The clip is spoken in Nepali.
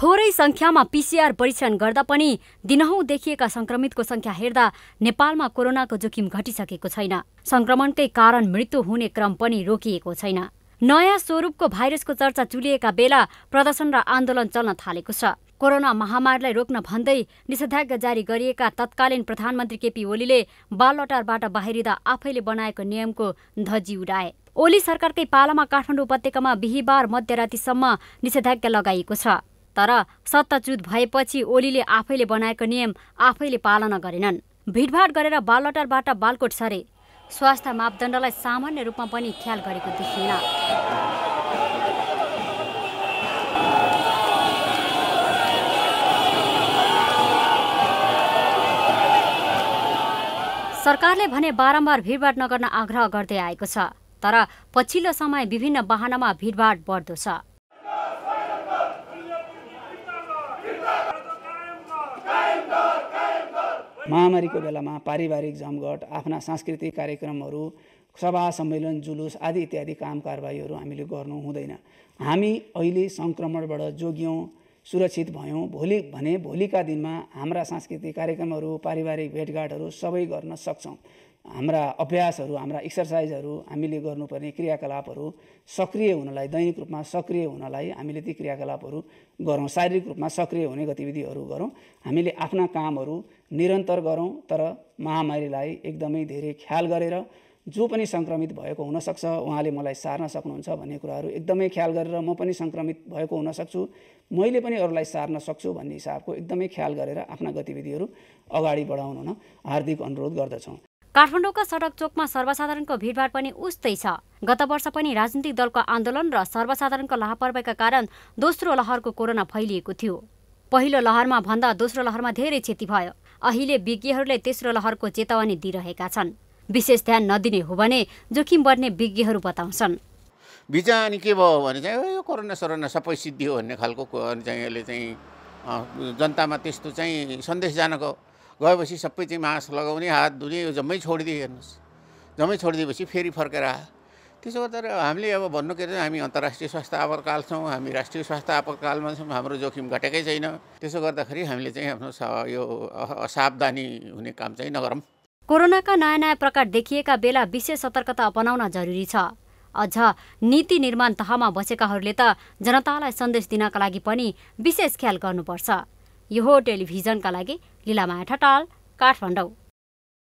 थोरै सङ्ख्यामा पिसिआर परीक्षण गर्दा पनि दिनहुँ देखिएका सङ्क्रमितको सङ्ख्या हेर्दा नेपालमा कोरोनाको जोखिम घटिसकेको छैन सङ्क्रमणकै कारण मृत्यु हुने क्रम पनि रोकिएको छैन नयाँ स्वरूपको भाइरसको चर्चा चुलिएका बेला प्रदर्शन र आन्दोलन चल्न थालेको छ कोरोना महामारीलाई रोक्न भन्दै निषेधाज्ञा जारी गरिएका तत्कालीन प्रधानमन्त्री केपी ओलीले बाललटारबाट बाहिरिँदा आफैले बनाएको नियमको धजी उडाए ओली सरकारकै पालामा काठमाडौँ उपत्यकामा बिहिबार मध्यरातिसम्म निषेधाज्ञा लगाइएको छ तर सत्ताच्युत भएपछि ओलीले आफैले बनाएको नियम आफैले पालना गरेनन् भिडभाड गरेर बालटारबाट बालकोट सरे स्वास्थ्य मापदण्डलाई सामान्य रूपमा पनि ख्याल गरेको देखिएन सरकारले भने बारम्बार भिडभाड नगर्न आग्रह गर्दै आएको छ तर पछिल्लो समय विभिन्न वाहनामा भिडभाड बढ्दो छ महामारीको बेलामा पारिवारिक जमघट आफ्ना सांस्कृतिक कार्यक्रमहरू सभा सम्मेलन जुलुस आदि इत्यादि काम कारवाहीहरू हामीले गर्नु हुँदैन हामी अहिले सङ्क्रमणबाट जोग्यौँ सुरक्षित भयौँ भोलि भने भोलिका दिनमा हाम्रा सांस्कृतिक कार्यक्रमहरू पारिवारिक भेटघाटहरू सबै गर्न सक्छौँ हाम्रा अभ्यासहरू हाम्रा एक्सर्साइजहरू हामीले गर्नुपर्ने क्रियाकलापहरू सक्रिय हुनलाई दैनिक रूपमा सक्रिय हुनलाई हामीले ती क्रियाकलापहरू गरौँ शारीरिक रूपमा सक्रिय हुने गतिविधिहरू गरौँ हामीले आफ्ना कामहरू निरन्तर गरौँ तर महामारीलाई एकदमै धेरै ख्याल गरेर जो पनि सङ्क्रमित भएको हुनसक्छ उहाँले मलाई सार्न सक्नुहुन्छ भन्ने कुराहरू एकदमै ख्याल गरेर म पनि सङ्क्रमित भएको हुनसक्छु मैले पनि अरूलाई सार्न सक्छु भन्ने हिसाबको एकदमै ख्याल गरेर आफ्ना गतिविधिहरू अगाडि बढाउनु हुन हार्दिक अनुरोध गर्दछौँ काठमाडौँका सडक चोकमा सर्वसाधारणको भिडभाड पनि उस्तै छ गत वर्ष पनि राजनीतिक दलको आन्दोलन र सर्वसाधारणको लापरवाहीका कारण दोस्रो लहरको कोरोना फैलिएको थियो पहिलो लहरमा भन्दा दोस्रो लहरमा धेरै क्षति भयो अहिले विज्ञहरूले तेस्रो लहरको चेतावनी दिइरहेका छन् विशेष ध्यान नदिने हो भने जोखिम बढ्ने विज्ञहरू बताउँछन् बिजा अनि के भयो भने चाहिँ यो कोरोना सरोना सबै सिद्धि हो भन्ने खालको चाहिँ यसले चाहिँ जनतामा त्यस्तो चाहिँ सन्देश जानको गएपछि सबै चाहिँ मास्क लगाउने हात धुने यो जम्मै छोडिदिए हेर्नुहोस् जम्मै छोडिदिएपछि फेरि फर्केर आयो त्यसो गर्दा हामीले अब भन्नु के अरे हामी अन्तर्राष्ट्रिय स्वास्थ्य आपतकाल छौँ हामी राष्ट्रिय स्वास्थ्य आपतकालमा छौँ हाम्रो जोखिम घटेकै छैन त्यसो गर्दाखेरि हामीले चाहिँ आफ्नो यो असावधानी हुने काम चाहिँ नगरौँ कोरोनाका नयाँ नयाँ प्रकार देखिएका बेला विशेष सतर्कता अपनाउन जरुरी छ अझ नीति निर्माण तहमा बसेकाहरूले त जनतालाई सन्देश दिनका लागि पनि विशेष ख्याल गर्नुपर्छ यो हो टेलिभिजनका लागि लीलामाया ठटाल काठमाडौँ